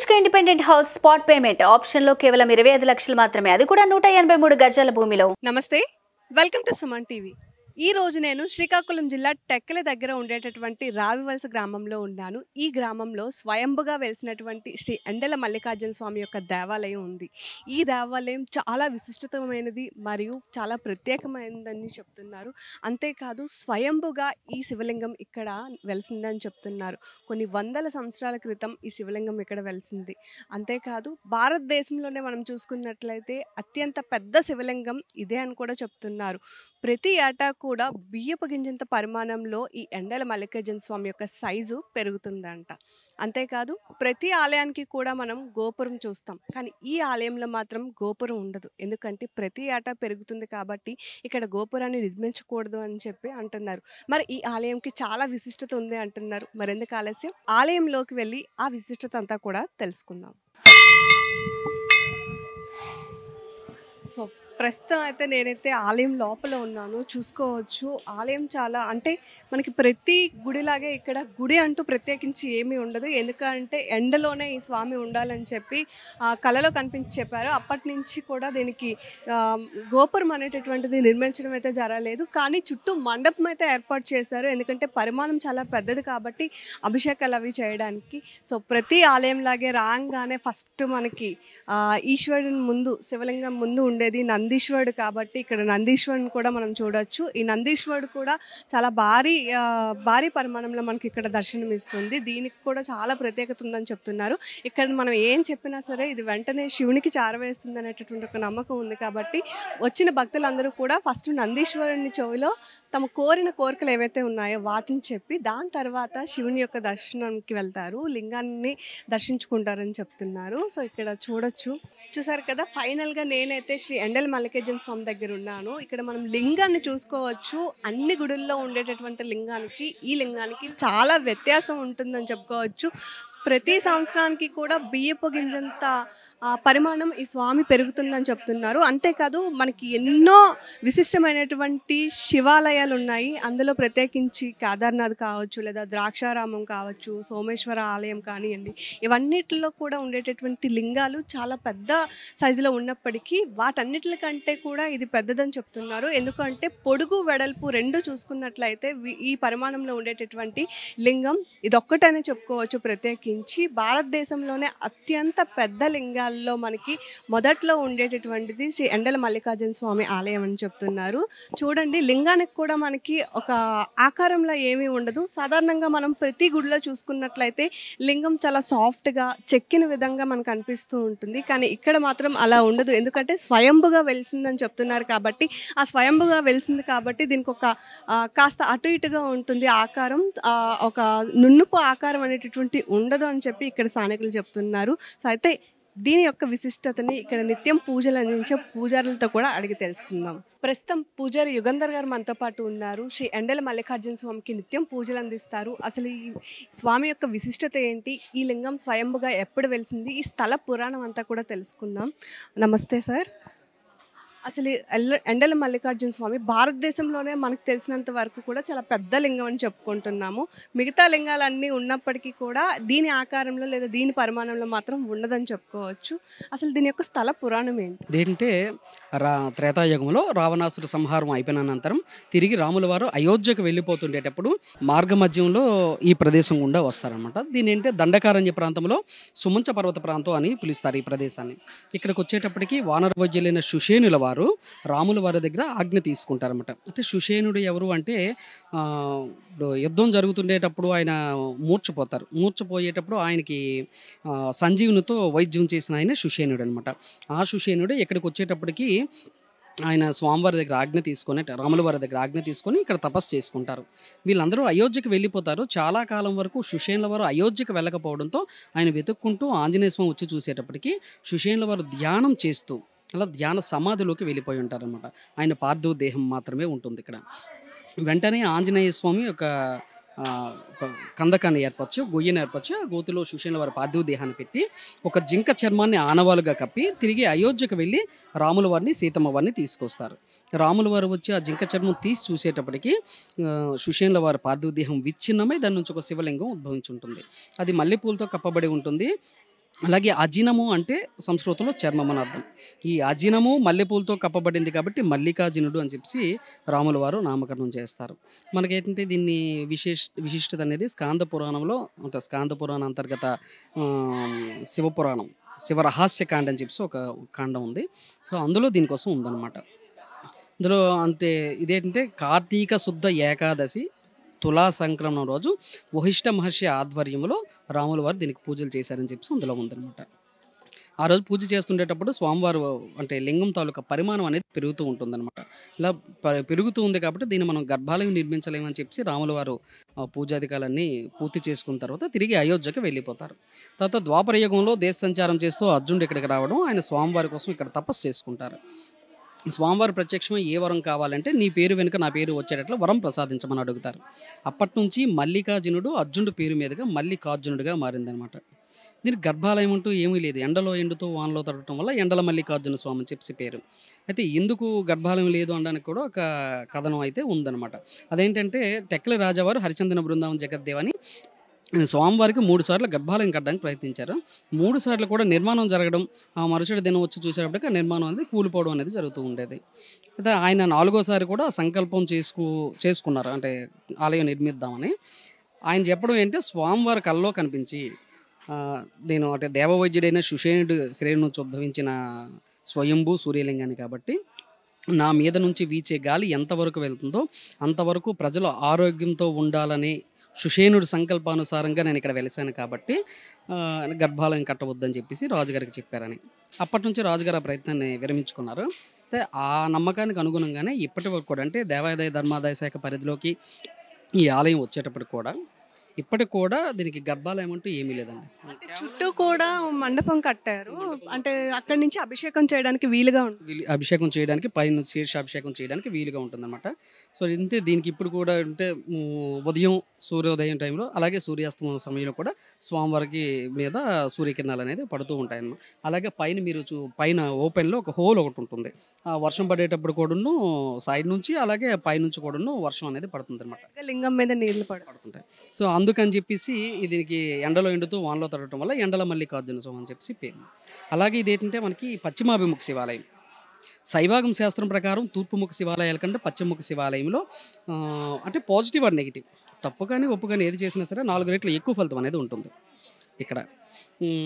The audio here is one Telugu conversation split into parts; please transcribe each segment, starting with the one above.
HK independent house spot payment option లో కేవలం ఇరవై ఐదు లక్షలు మాత్రమే అది కూడా నూట ఎనభై మూడు గజాల భూమిలో నమస్తే వెల్కమ్ టు సుమన్ టీవీ ఈ రోజు నేను శ్రీకాకుళం జిల్లా టెక్కల దగ్గర ఉండేటటువంటి రావివలస గ్రామంలో ఉన్నాను ఈ గ్రామంలో స్వయంభుగా వెలిసినటువంటి శ్రీ ఎండల మల్లికార్జున స్వామి యొక్క దేవాలయం ఉంది ఈ దేవాలయం చాలా విశిష్టతమైనది మరియు చాలా ప్రత్యేకమైనదని చెప్తున్నారు అంతేకాదు స్వయంభుగా ఈ శివలింగం ఇక్కడ వెలిసిందని చెప్తున్నారు కొన్ని వందల సంవత్సరాల క్రితం ఈ శివలింగం ఇక్కడ వెలిసింది అంతేకాదు భారతదేశంలోనే మనం చూసుకున్నట్లయితే అత్యంత పెద్ద శివలింగం ఇదే అని కూడా చెప్తున్నారు ప్రతి ఏటా కూడా బియ్యపు గింజంత పరిమాణంలో ఈ ఎండల మల్లికార్జున స్వామి యొక్క సైజు పెరుగుతుందంట అంతేకాదు ప్రతి ఆలయానికి కూడా మనం గోపురం చూస్తాం కానీ ఈ ఆలయంలో మాత్రం గోపురం ఉండదు ఎందుకంటే ప్రతి ఏటా పెరుగుతుంది కాబట్టి ఇక్కడ గోపురాన్ని నిర్మించకూడదు అని చెప్పి అంటున్నారు మరి ఈ ఆలయంకి చాలా విశిష్టత ఉంది అంటున్నారు మరెందుకు ఆలస్యం ఆలయంలోకి వెళ్ళి ఆ విశిష్టత అంతా కూడా తెలుసుకుందాం సో ప్రస్తుతం అయితే నేనైతే ఆలయం లోపల ఉన్నాను చూసుకోవచ్చు ఆలయం చాలా అంటే మనకి ప్రతి గుడిలాగే ఇక్కడ గుడి అంటూ ప్రత్యేకించి ఏమీ ఉండదు ఎందుకంటే ఎండలోనే ఈ స్వామి ఉండాలని చెప్పి కళలో కనిపించి చెప్పారు అప్పటి నుంచి కూడా దీనికి గోపురం అనేటటువంటిది నిర్మించడం అయితే జరగలేదు కానీ చుట్టూ మండపం అయితే ఏర్పాటు చేశారు ఎందుకంటే పరిమాణం చాలా పెద్దది కాబట్టి అభిషేకాలు అవి చేయడానికి సో ప్రతి ఆలయంలాగే రాగానే ఫస్ట్ మనకి ఈశ్వరుని ముందు శివలింగం ముందు ఉండేది నంది నందీశ్వరుడు కాబట్టి ఇక్కడ నందీశ్వరుని కూడా మనం చూడొచ్చు ఈ నందీశ్వరుడు కూడా చాలా భారీ భారీ పరిమాణంలో మనకి ఇక్కడ దర్శనమిస్తుంది దీనికి కూడా చాలా ప్రత్యేకత ఉందని చెప్తున్నారు ఇక్కడ మనం ఏం చెప్పినా సరే ఇది వెంటనే శివునికి చారవేస్తుంది అనేటటువంటి ఒక నమ్మకం ఉంది కాబట్టి వచ్చిన భక్తులందరూ కూడా ఫస్ట్ నందీశ్వరుని చెవిలో తమ కోరిన కోరికలు ఏవైతే ఉన్నాయో వాటిని చెప్పి దాని తర్వాత శివుని యొక్క దర్శనంకి వెళ్తారు లింగాన్ని దర్శించుకుంటారని చెప్తున్నారు సో ఇక్కడ చూడొచ్చు చూసారు కదా ఫైనల్గా నేనైతే శ్రీ ఎండల్ మల్లికేజన్ స్వామి దగ్గర ఉన్నాను ఇక్కడ మనం లింగాన్ని చూసుకోవచ్చు అన్ని గుడుల్లో ఉండేటటువంటి లింగానికి ఈ లింగానికి చాలా వ్యత్యాసం ఉంటుందని చెప్పుకోవచ్చు ప్రతి సంవత్సరానికి కూడా బియ్యపు గింజంత పరిమాణం ఈ స్వామి పెరుగుతుందని చెప్తున్నారు అంతేకాదు మనకి ఎన్నో విశిష్టమైనటువంటి శివాలయాలు ఉన్నాయి అందులో ప్రత్యేకించి కేదార్నాథ్ కావచ్చు లేదా ద్రాక్షారామం కావచ్చు సోమేశ్వర ఆలయం కానివ్వండి ఇవన్నిటిలో కూడా ఉండేటటువంటి లింగాలు చాలా పెద్ద సైజులో ఉన్నప్పటికీ వాటన్నిటికంటే కూడా ఇది పెద్దదని చెప్తున్నారు ఎందుకంటే పొడుగు వెడల్పు రెండు చూసుకున్నట్లయితే ఈ పరిమాణంలో ఉండేటటువంటి లింగం ఇదొక్కటనే చెప్పుకోవచ్చు ప్రత్యేకించి భారతదేశంలోనే అత్యంత పెద్ద లింగాలు ఆలయాల్లో మనకి మొదట్లో ఉండేటటువంటిది శ్రీ ఎండల మల్లికార్జున స్వామి ఆలయం అని చెప్తున్నారు చూడండి లింగానికి కూడా మనకి ఒక ఆకారంలో ఏమీ ఉండదు సాధారణంగా మనం ప్రతి గుడిలో చూసుకున్నట్లయితే లింగం చాలా సాఫ్ట్గా చెక్కిన విధంగా మనకు అనిపిస్తూ ఉంటుంది కానీ ఇక్కడ మాత్రం అలా ఉండదు ఎందుకంటే స్వయంభుగా వెలిసిందని చెప్తున్నారు కాబట్టి ఆ స్వయంభుగా వెలిసింది కాబట్టి దీనికి ఒక కాస్త అటు ఇటుగా ఉంటుంది ఆకారం ఒక నున్నుపు ఆకారం అనేటటువంటి ఉండదు అని చెప్పి ఇక్కడ స్థానికులు చెప్తున్నారు సో అయితే దీని యొక్క విశిష్టతని ఇక్కడ నిత్యం పూజలు అందించే పూజారులతో కూడా అడిగి తెలుసుకుందాం ప్రస్తుతం పూజారి యుగంధర్ గారు మనతో పాటు ఉన్నారు శ్రీ ఎండల మల్లికార్జున స్వామికి నిత్యం పూజలు అందిస్తారు అసలు ఈ స్వామి యొక్క విశిష్టత ఏంటి ఈ లింగం స్వయంభుగా ఎప్పుడు వెలిసింది ఈ స్థల పురాణం అంతా కూడా తెలుసుకుందాం నమస్తే సార్ అసలు ఎండల మల్లికార్జున స్వామి భారతదేశంలోనే మనకు తెలిసినంత వరకు కూడా చాలా పెద్ద లింగం అని చెప్పుకుంటున్నాము మిగతా లింగాలన్నీ ఉన్నప్పటికీ కూడా దీని ఆకారంలో లేదా దీని పరిమాణంలో మాత్రం ఉండదని చెప్పుకోవచ్చు అసలు దీని యొక్క స్థల పురాణం ఏంటి అంటే రా త్రేతాయుగంలో రావణాసురు సంహారం అయిపోయిన అనంతరం తిరిగి రాముల వారు అయోధ్యకు వెళ్ళిపోతుండేటప్పుడు మార్గ మధ్యంలో ఈ ప్రదేశం గుండా వస్తారనమాట దీని ఏంటంటే దండకారణ్య ప్రాంతంలో సుమంచ పర్వత ప్రాంతం అని పిలుస్తారు ఈ ప్రదేశాన్ని ఇక్కడికి వచ్చేటప్పటికి వానర వైద్యులైన సుషేనుల వారు రాముల వారి దగ్గర ఆజ్ఞ తీసుకుంటారనమాట అంటే సుషేనుడు ఎవరు అంటే యుద్ధం జరుగుతుండేటప్పుడు ఆయన మూర్చిపోతారు మూర్చిపోయేటప్పుడు ఆయనకి సంజీవునితో వైద్యం చేసిన ఆయన సుషేనుడు అనమాట ఆ సుషేనుడు ఇక్కడికి వచ్చేటప్పటికీ ఆయన స్వామివారి దగ్గర ఆజ్ఞ తీసుకొని రాముల వారి దగ్గర ఆజ్ఞ తీసుకొని ఇక్కడ తపస్సు చేసుకుంటారు వీళ్ళందరూ అయోధ్యకి వెళ్ళిపోతారు చాలా కాలం వరకు సుషేన్ల వారు అయోధ్యకి వెళ్ళకపోవడంతో ఆయన వెతుక్కుంటూ ఆంజనేయ స్వామి వచ్చి చూసేటప్పటికి సుషేన్ల వారు ధ్యానం చేస్తూ అలా ధ్యాన సమాధిలోకి వెళ్ళిపోయి ఉంటారనమాట ఆయన పార్థివ దేహం మాత్రమే ఉంటుంది ఇక్కడ వెంటనే ఆంజనేయ స్వామి ఒక కందకాన్ని ఏర్పరచు గొయ్యిని ఏర్పరచు ఆ గోతిలో వారి పార్థివ దేహాన్ని పెట్టి ఒక జింక చర్మాన్ని ఆనవాలుగా కప్పి తిరిగి అయోధ్యకు వెళ్ళి రాముల వారిని సీతమ్మ వారిని తీసుకొస్తారు రాముల వారు వచ్చి ఆ జింక చర్మం తీసి చూసేటప్పటికి సుషేన్ల వారి పార్థివ దేహం విచ్ఛిన్నమై దాని నుంచి ఒక శివలింగం ఉద్భవించి ఉంటుంది అది మల్లెపూలతో కప్పబడి ఉంటుంది అలాగే అజినము అంటే సంస్కృతంలో చర్మం అని అర్థం ఈ అజినము మల్లెపూలతో కప్పబడింది కాబట్టి మల్లికాజినుడు అని చెప్పి రాముల వారు నామకరణం చేస్తారు మనకేంటంటే దీన్ని విశేష విశిష్టత అనేది స్కాంద పురాణంలో అంటే స్కాంద పురాణ అంతర్గత శివపురాణం శివరహస్య కాండం అని చెప్పి ఒక కాండం ఉంది సో అందులో దీనికోసం ఉందన్నమాట ఇందులో అంతే ఇదేంటంటే కార్తీక శుద్ధ ఏకాదశి తులా సంక్రమణం రోజు వహిష్ఠ మహర్షి ఆధ్వర్యంలో రాముల వారు దీనికి పూజలు చేశారని చెప్పి అందులో ఉందనమాట ఆ రోజు పూజ చేస్తుండేటప్పుడు స్వామివారు అంటే లింగం తాలూకా పరిమాణం అనేది పెరుగుతూ ఉంటుందన్నమాట ఇలా పెరుగుతూ ఉంది కాబట్టి దీన్ని మనం గర్భాలయం నిర్మించలేమని చెప్పి రాముల వారు పూజాధికారులన్నీ పూర్తి చేసుకున్న తర్వాత తిరిగి అయోధ్యకి వెళ్ళిపోతారు తర్వాత ద్వాపర యుగంలో దేశ సంచారం చేస్తూ అర్జునుడు ఇక్కడికి రావడం ఆయన స్వామివారి కోసం ఇక్కడ తపస్సు చేసుకుంటారు స్వామివారు ప్రత్యక్షం ఏ వరం కావాలంటే నీ పేరు వెనుక నా పేరు వచ్చేటట్లు వరం ప్రసాదించమని అడుగుతారు అప్పటి నుంచి మల్లికార్జునుడు అర్జునుడు పేరు మీదుగా మల్లికార్జునుడిగా మారిందనమాట దీనికి గర్భాలయం అంటూ ఏమీ లేదు ఎండలో ఎండుతో వానలో తడటం వల్ల ఎండల మల్లికార్జున స్వామి చెప్పి పేరు అయితే ఎందుకు గర్భాలయం లేదు అనడానికి కూడా ఒక కథనం అయితే ఉందన్నమాట అదేంటంటే టెక్కల రాజావారు హరిచందన బృందావన్ జగద్దేవ్ అని స్వామివారికి మూడు సార్లు గర్భాలయం కట్టడానికి ప్రయత్నించారు మూడు సార్లు కూడా నిర్మాణం జరగడం ఆ మరుసటి దినం వచ్చి చూసేటప్పటికి ఆ నిర్మాణం అనేది కూలిపోవడం అనేది జరుగుతూ ఉండేది అయితే ఆయన నాలుగోసారి కూడా సంకల్పం చేసుకు చేసుకున్నారు అంటే ఆలయం నిర్మిద్దామని ఆయన చెప్పడం ఏంటంటే స్వామివారి కల్లో కనిపించి నేను అంటే దేవవైద్యుడైన సుషేణుడు శ్రేణు నుంచి ఉద్భవించిన స్వయంభూ సూర్యలింగాన్ని కాబట్టి నా మీద నుంచి వీచే గాలి ఎంతవరకు వెళ్తుందో అంతవరకు ప్రజలు ఆరోగ్యంతో ఉండాలని సుషేణుడి సంకల్పానుసారంగా నేను ఇక్కడ వెలిశాను కాబట్టి గర్భాలయం కట్టవద్దని చెప్పేసి రాజుగారికి చెప్పారని అప్పటి నుంచి రాజుగారు ఆ ప్రయత్నాన్ని విరమించుకున్నారు అయితే ఆ నమ్మకానికి అనుగుణంగానే ఇప్పటి వరకు కూడా అంటే దేవాదాయ ధర్మాదాయ శాఖ పరిధిలోకి ఈ ఆలయం వచ్చేటప్పుడు కూడా ఇప్పటికి కూడా దీనికి గర్భాలయం అంటూ ఏమీ లేదండి చుట్టూ కూడా మండపం కట్టారు అంటే అక్కడి నుంచి అభిషేకం చేయడానికి వీలుగా ఉంటుంది అభిషేకం చేయడానికి పైన శీర్ష అభిషేకం చేయడానికి వీలుగా ఉంటుందన్నమాట సో అంటే దీనికి ఇప్పుడు కూడా అంటే ఉదయం సూర్యోదయం టైంలో అలాగే సూర్యాస్తమయం సమయంలో కూడా స్వామివారికి మీద సూర్యకిరణాలు అనేది పడుతూ ఉంటాయన్నమాట అలాగే పైన మీరు చూ పైన ఓపెన్లో ఒక హోల్ ఒకటి ఉంటుంది ఆ వర్షం పడేటప్పుడు కూడాను సైడ్ నుంచి అలాగే పైనుంచి కూడాను వర్షం అనేది పడుతుంది అనమాట లింగం మీద నీళ్ళు పడుతుంటాయి సో అందు అందుకని చెప్పేసి దీనికి ఎండలో ఎండుతూ వానలో తడటం వల్ల ఎండల మల్లికార్జున స్వామి అని చెప్పేసి పేరు అలాగే ఇదేంటంటే మనకి పశ్చిమాభిముఖ శివాలయం శైవాగం శాస్త్రం ప్రకారం తూర్పుముఖ శివాలయాల కంటే పశ్చిమముఖ శివాలయంలో అంటే పాజిటివ్ ఆర్ నెగిటివ్ తప్పు కానీ ఒప్పు కానీ ఏది చేసినా సరే నాలుగు రేట్లు ఎక్కువ ఫలితం అనేది ఉంటుంది ఇక్కడ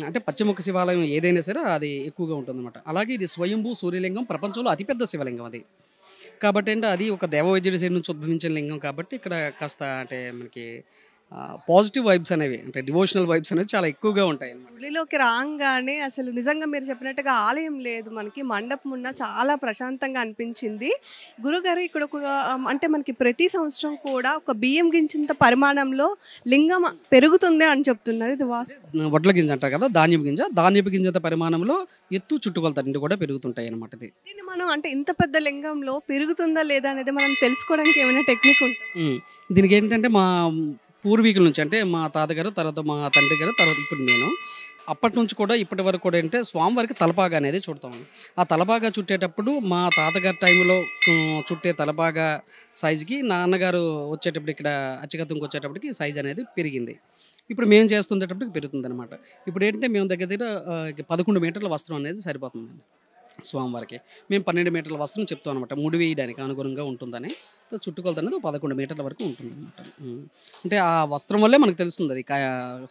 అంటే పశ్చిమముఖ శివాలయం ఏదైనా సరే అది ఎక్కువగా అన్నమాట అలాగే ఇది స్వయంభూ సూర్యలింగం ప్రపంచంలో అతిపెద్ద శివలింగం అది కాబట్టి అంటే అది ఒక దేవవైద్యుడి సైడ్ నుంచి ఉద్భవించిన లింగం కాబట్టి ఇక్కడ కాస్త అంటే మనకి పాజిటివ్ వైబ్స్ అనేవి అంటే డివోషనల్ వైబ్స్ అనేవి చాలా ఎక్కువగా ఉంటాయి గుళ్ళిలోకి రాగానే అసలు నిజంగా మీరు చెప్పినట్టుగా ఆలయం లేదు మనకి మండపం ఉన్న చాలా ప్రశాంతంగా అనిపించింది గురుగారు ఇక్కడ ఒక అంటే మనకి ప్రతి సంవత్సరం కూడా ఒక బియ్యం గింజంత పరిమాణంలో లింగం పెరుగుతుంది అని చెప్తున్నారు ఇది వడ్ల గింజ అంటారు కదా ధాన్యం గింజ ధాన్యపు గింజంత పరిమాణంలో ఎత్తు చుట్టుకొలతన్నీ కూడా పెరుగుతుంటాయి అనమాట ఇది దీన్ని మనం అంటే ఇంత పెద్ద లింగంలో పెరుగుతుందా లేదా అనేది మనం తెలుసుకోవడానికి ఏమైనా టెక్నిక్ ఉంటుంది దీనికి ఏంటంటే మా పూర్వీకుల నుంచి అంటే మా తాతగారు తర్వాత మా తండ్రి గారు తర్వాత ఇప్పుడు నేను అప్పటి నుంచి కూడా ఇప్పటి వరకు కూడా అంటే స్వామివారికి తలపాగా అనేది చుడతాము ఆ తలపాగా చుట్టేటప్పుడు మా తాతగారి టైంలో చుట్టే తలపాగా సైజుకి నాన్నగారు వచ్చేటప్పుడు ఇక్కడ అచ్చగతంకి వచ్చేటప్పటికి సైజ్ అనేది పెరిగింది ఇప్పుడు మేము చేస్తుండేటప్పటికి పెరుగుతుంది అనమాట ఇప్పుడు ఏంటంటే మేము దగ్గర దగ్గర పదకొండు మీటర్ల వస్త్రం అనేది సరిపోతుందండి స్వామివారికి మేము పన్నెండు మీటర్ల వస్త్రం చెప్తాం అనమాట ముడి వేయడానికి అనుగుణంగా ఉంటుందని సో చుట్టుకొలత అనేది పదకొండు మీటర్ల వరకు ఉంటుంది అనమాట అంటే ఆ వస్త్రం వల్లే మనకు తెలుస్తుంది అది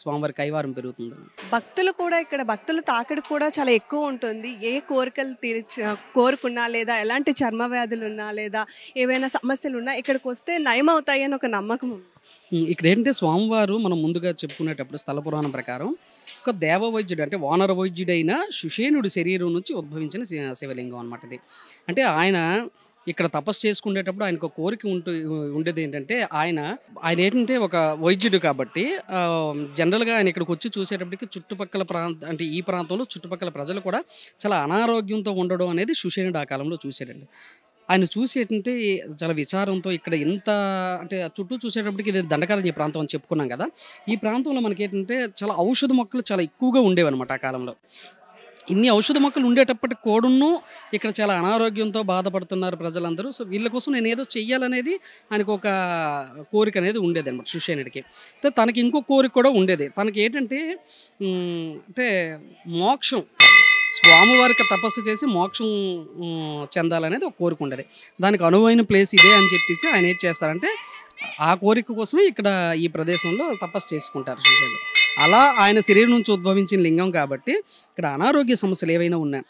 స్వామివారి కైవారం పెరుగుతుంది భక్తులు కూడా ఇక్కడ భక్తుల తాకిడి కూడా చాలా ఎక్కువ ఉంటుంది ఏ కోరికలు తీర్చ కోరుకున్నా లేదా ఎలాంటి చర్మ వ్యాధులు ఉన్నా లేదా ఏవైనా సమస్యలు ఉన్నా ఇక్కడికి వస్తే నయం అవుతాయి అని ఒక నమ్మకం ఇక్కడ ఏంటంటే స్వామివారు మనం ముందుగా చెప్పుకునేటప్పుడు స్థల పురాణం ప్రకారం ఒక్క దేవ వైద్యుడు అంటే వానర వైద్యుడైన సుషేణుడి శరీరం నుంచి ఉద్భవించిన శివలింగం అనమాట ఇది అంటే ఆయన ఇక్కడ తపస్సు చేసుకునేటప్పుడు ఆయనకు కోరిక ఉంటూ ఉండేది ఏంటంటే ఆయన ఆయన ఏంటంటే ఒక వైద్యుడు కాబట్టి జనరల్గా ఆయన ఇక్కడికి వచ్చి చూసేటప్పటికి చుట్టుపక్కల ప్రాంత అంటే ఈ ప్రాంతంలో చుట్టుపక్కల ప్రజలు కూడా చాలా అనారోగ్యంతో ఉండడం అనేది సుషేనుడు ఆ కాలంలో చూసేటండి ఆయన చూసి ఏంటంటే చాలా విచారంతో ఇక్కడ ఇంత అంటే చుట్టూ చూసేటప్పటికి ఇది దండకారణ్య ప్రాంతం అని చెప్పుకున్నాం కదా ఈ ప్రాంతంలో మనకి ఏంటంటే చాలా ఔషధ మొక్కలు చాలా ఎక్కువగా ఉండేవన్నమాట ఆ కాలంలో ఇన్ని ఔషధ మొక్కలు ఉండేటప్పటికి కోడును ఇక్కడ చాలా అనారోగ్యంతో బాధపడుతున్నారు ప్రజలందరూ సో వీళ్ళ కోసం నేను ఏదో చెయ్యాలనేది ఆయనకు ఒక కోరిక అనేది ఉండేది అనమాట సుషేనుడికి తనకి ఇంకో కోరిక కూడా ఉండేది తనకి ఏంటంటే అంటే మోక్షం స్వామివారికి తపస్సు చేసి మోక్షం చెందాలనేది ఒక కోరిక ఉండేది దానికి అనువైన ప్లేస్ ఇదే అని చెప్పేసి ఆయన ఏం చేస్తారంటే ఆ కోరిక కోసమే ఇక్కడ ఈ ప్రదేశంలో తపస్సు చేసుకుంటారు శిష్యులు అలా ఆయన శరీరం నుంచి ఉద్భవించిన లింగం కాబట్టి ఇక్కడ అనారోగ్య సమస్యలు ఏవైనా ఉన్నాయి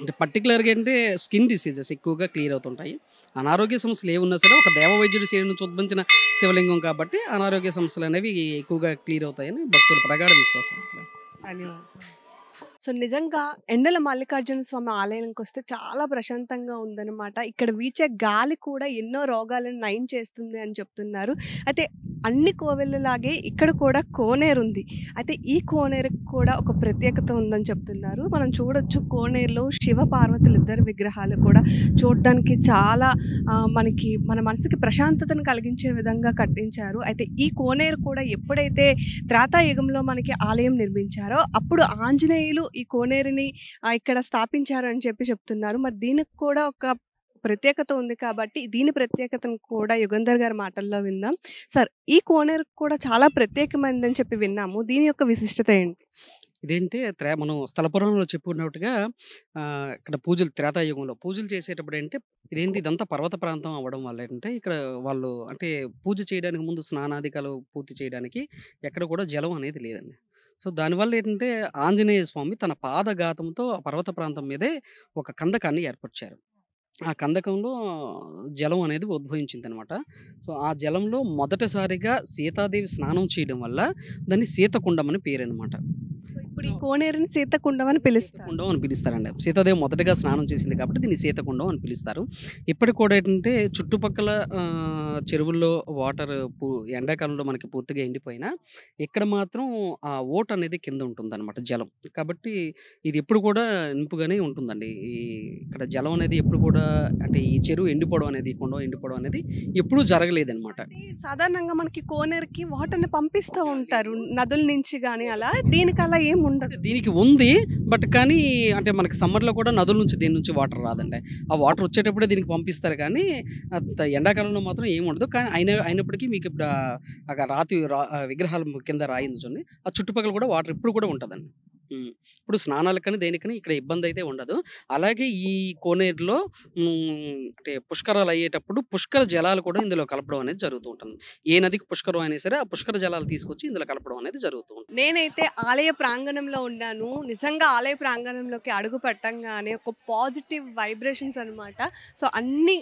అంటే పర్టికులర్గా అంటే స్కిన్ డిసీజెస్ ఎక్కువగా క్లియర్ అవుతుంటాయి అనారోగ్య సమస్యలు ఏమున్నా సరే ఒక దేవవైద్యుడి శరీరం నుంచి ఉద్భవించిన శివలింగం కాబట్టి అనారోగ్య సమస్యలు అనేవి ఎక్కువగా క్లియర్ అవుతాయని భక్తుల ప్రగాఢ విశ్వాసం ధన్యవాదాలు సో నిజంగా ఎండల మల్లికార్జున స్వామి ఆలయానికి వస్తే చాలా ప్రశాంతంగా ఉందన్నమాట ఇక్కడ వీచే గాలి కూడా ఎన్నో రోగాలను నయం చేస్తుంది అని చెప్తున్నారు అయితే అన్ని కోవెళ్ళలాగే ఇక్కడ కూడా కోనేరు ఉంది అయితే ఈ కోనేరుకు కూడా ఒక ప్రత్యేకత ఉందని చెప్తున్నారు మనం చూడొచ్చు కోనేరులో శివ పార్వతులు ఇద్దరు విగ్రహాలు కూడా చూడడానికి చాలా మనకి మన మనసుకి ప్రశాంతతను కలిగించే విధంగా కట్టించారు అయితే ఈ కోనేరు కూడా ఎప్పుడైతే త్రాతాయుగంలో మనకి ఆలయం నిర్మించారో అప్పుడు ఆంజనేయ ఆగ్నేయులు ఈ కోనేరుని ఇక్కడ స్థాపించారు అని చెప్పి చెప్తున్నారు మరి దీనికి కూడా ఒక ప్రత్యేకత ఉంది కాబట్టి దీని ప్రత్యేకతను కూడా యుగంధర్ గారి మాటల్లో విందాం సార్ ఈ కోనేరు కూడా చాలా అని చెప్పి విన్నాము దీని యొక్క విశిష్టత ఏంటి ఇదేంటి త్రే మనం స్థలపురంలో చెప్పుకున్నట్టుగా ఇక్కడ పూజలు త్రేతాయుగంలో పూజలు చేసేటప్పుడు ఏంటి ఇదేంటి ఇదంతా పర్వత ప్రాంతం అవ్వడం వల్ల ఏంటంటే ఇక్కడ వాళ్ళు అంటే పూజ చేయడానికి ముందు స్నానాధికాలు పూర్తి చేయడానికి ఎక్కడ కూడా జలం అనేది లేదండి సో దానివల్ల ఏంటంటే ఆంజనేయ స్వామి తన పాదఘాతంతో ఆ పర్వత ప్రాంతం మీదే ఒక కందకాన్ని ఏర్పరిచారు ఆ కందకంలో జలం అనేది ఉద్భవించింది అనమాట సో ఆ జలంలో మొదటిసారిగా సీతాదేవి స్నానం చేయడం వల్ల దాన్ని సీతకుండం అని పేరు అనమాట ఇప్పుడు ఈ కోనేరుని సీతకుండం అని పిలుస్తారు కుండం అని పిలుస్తారండి సీతాదేవి మొదటగా స్నానం చేసింది కాబట్టి దీన్ని సీతకుండం అని పిలుస్తారు ఇప్పటికి కూడా ఏంటంటే చుట్టుపక్కల చెరువుల్లో వాటర్ ఎండాకాలంలో మనకి పూర్తిగా ఎండిపోయినా ఇక్కడ మాత్రం ఆ ఓట్ అనేది కింద ఉంటుందన్నమాట జలం కాబట్టి ఇది ఎప్పుడు కూడా నింపుగానే ఉంటుందండి ఈ ఇక్కడ జలం అనేది ఎప్పుడు కూడా అంటే ఈ చెరువు ఎండిపోవడం అనేది కొండ ఎండిపోవడం అనేది ఎప్పుడూ జరగలేదనమాట సాధారణంగా మనకి కోనేరుకి వాటర్ని పంపిస్తూ ఉంటారు నదుల నుంచి కానీ అలా దీనికి అలా ఏం ఉండదు దీనికి ఉంది బట్ కానీ అంటే మనకి సమ్మర్లో కూడా నదుల నుంచి దీని నుంచి వాటర్ రాదండి ఆ వాటర్ వచ్చేటప్పుడే దీనికి పంపిస్తారు కానీ ఎండాకాలంలో మాత్రం ఏం ఉండదు కానీ అయిన అయినప్పటికీ మీకు ఇప్పుడు రాతి విగ్రహాల కింద రాయించుంది ఆ చుట్టుపక్కల కూడా వాటర్ ఇప్పుడు కూడా ఉంటుందండి ఇప్పుడు స్నానాలకని దేనికని ఇక్కడ ఇబ్బంది అయితే ఉండదు అలాగే ఈ కోనేరులో అంటే పుష్కరాలు అయ్యేటప్పుడు పుష్కర జలాలు కూడా ఇందులో కలపడం అనేది జరుగుతూ ఉంటుంది ఏ నదికి పుష్కరం అయినా సరే ఆ పుష్కర జలాలు తీసుకొచ్చి ఇందులో కలపడం అనేది జరుగుతూ ఉంటుంది నేనైతే ఆలయ ప్రాంగణంలో ఉన్నాను నిజంగా ఆలయ ప్రాంగణంలోకి అడుగు పెట్టంగానే ఒక పాజిటివ్ వైబ్రేషన్స్ అనమాట సో అన్ని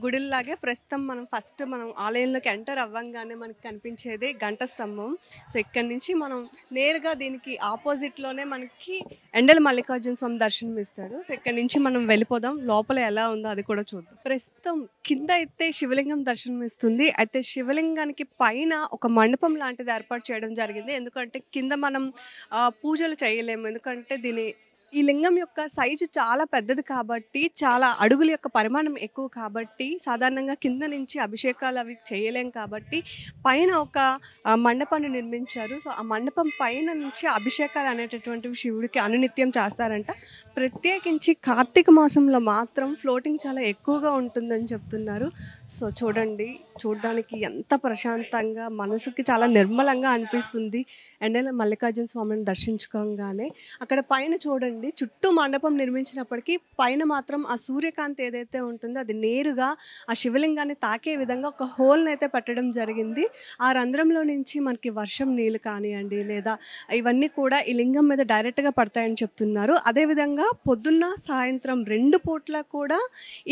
గుడిలాగే ప్రస్తుతం మనం ఫస్ట్ మనం ఆలయంలోకి ఎంటర్ అవ్వంగానే మనకి కనిపించేది గంట స్తంభం సో ఇక్కడి నుంచి మనం నేరుగా దీనికి ఆపోజిట్లోనే మనకి ఎండల మల్లికార్జున స్వామి దర్శనం ఇస్తాడు సో ఇక్కడి నుంచి మనం వెళ్ళిపోదాం లోపల ఎలా ఉందో అది కూడా చూద్దాం ప్రస్తుతం కింద అయితే శివలింగం దర్శనం ఇస్తుంది అయితే శివలింగానికి పైన ఒక మండపం లాంటిది ఏర్పాటు చేయడం జరిగింది ఎందుకంటే కింద మనం పూజలు చేయలేము ఎందుకంటే దీని ఈ లింగం యొక్క సైజు చాలా పెద్దది కాబట్టి చాలా అడుగుల యొక్క పరిమాణం ఎక్కువ కాబట్టి సాధారణంగా కింద నుంచి అభిషేకాలు అవి చేయలేం కాబట్టి పైన ఒక మండపాన్ని నిర్మించారు సో ఆ మండపం పైన నుంచి అభిషేకాలు అనేటటువంటివి శివుడికి అనునిత్యం చేస్తారంట ప్రత్యేకించి కార్తీక మాసంలో మాత్రం ఫ్లోటింగ్ చాలా ఎక్కువగా ఉంటుందని చెప్తున్నారు సో చూడండి చూడడానికి ఎంత ప్రశాంతంగా మనసుకి చాలా నిర్మలంగా అనిపిస్తుంది ఎండలో మల్లికార్జున స్వామిని దర్శించుకోగానే అక్కడ పైన చూడండి చుట్టూ మండపం నిర్మించినప్పటికీ పైన మాత్రం ఆ సూర్యకాంతి ఏదైతే ఉంటుందో అది నేరుగా ఆ శివలింగాన్ని తాకే విధంగా ఒక హోల్ని అయితే పెట్టడం జరిగింది ఆ రంధ్రంలో నుంచి మనకి వర్షం నీళ్ళు కానివ్వండి లేదా ఇవన్నీ కూడా ఈ లింగం మీద డైరెక్ట్గా పడతాయని చెప్తున్నారు అదేవిధంగా పొద్దున్న సాయంత్రం రెండు పూట్ల కూడా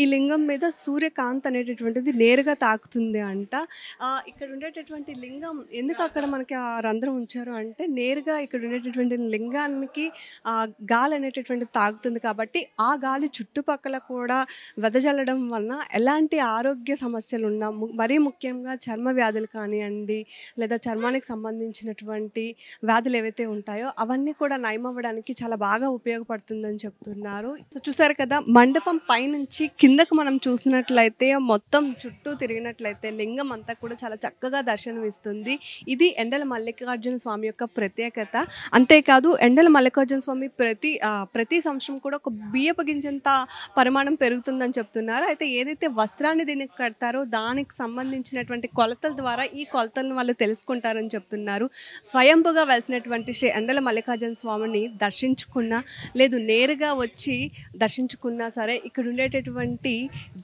ఈ లింగం మీద సూర్యకాంత్ అనేటటువంటిది నేరుగా తాకుతుంది ఉంటుంది అంట ఇక్కడ ఉండేటటువంటి లింగం ఎందుకు అక్కడ మనకి ఆ రంధ్రం ఉంచారు అంటే నేరుగా ఇక్కడ ఉండేటటువంటి లింగానికి ఆ గాలి అనేటటువంటి తాగుతుంది కాబట్టి ఆ గాలి చుట్టుపక్కల కూడా వెదజల్లడం వలన ఎలాంటి ఆరోగ్య సమస్యలు ఉన్నా మరీ ముఖ్యంగా చర్మ వ్యాధులు కానివ్వండి లేదా చర్మానికి సంబంధించినటువంటి వ్యాధులు ఏవైతే ఉంటాయో అవన్నీ కూడా నయమవ్వడానికి చాలా బాగా ఉపయోగపడుతుందని చెప్తున్నారు సో చూసారు కదా మండపం పైనుంచి కిందకు మనం చూసినట్లయితే మొత్తం చుట్టూ తిరిగినట్లయితే అయితే లింగం అంతా కూడా చాలా చక్కగా దర్శనమిస్తుంది ఇది ఎండల మల్లికార్జున స్వామి యొక్క ప్రత్యేకత అంతేకాదు ఎండల మల్లికార్జున స్వామి ప్రతి ప్రతి సంవత్సరం కూడా ఒక బియ్యపు గింజంత పరిమాణం పెరుగుతుందని చెప్తున్నారు అయితే ఏదైతే వస్త్రాన్ని దీనికి కడతారో దానికి సంబంధించినటువంటి కొలతల ద్వారా ఈ కొలతలను వాళ్ళు తెలుసుకుంటారని చెప్తున్నారు స్వయంభుగా వెలిసినటువంటి శ్రీ ఎండల మల్లికార్జున స్వామిని దర్శించుకున్నా లేదు నేరుగా వచ్చి దర్శించుకున్నా సరే ఇక్కడ ఉండేటటువంటి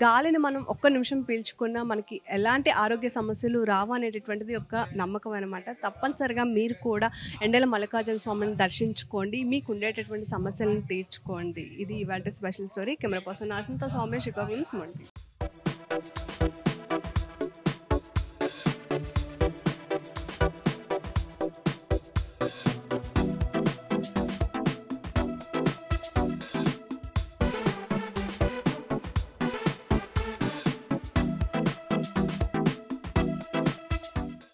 గాలిని మనం ఒక్క నిమిషం పీల్చుకున్నా మనకి ఎలా ఎలాంటి ఆరోగ్య సమస్యలు రావు అనేటటువంటిది ఒక నమ్మకం అనమాట తప్పనిసరిగా మీరు కూడా ఎండల మల్లికార్జున స్వామిని దర్శించుకోండి మీకు ఉండేటటువంటి సమస్యలను తీర్చుకోండి ఇది ఇవాళ స్పెషల్ స్టోరీ కెమెరా పర్సన్ ఆసంత స్వామి శ్రీకాకుళం సుమండి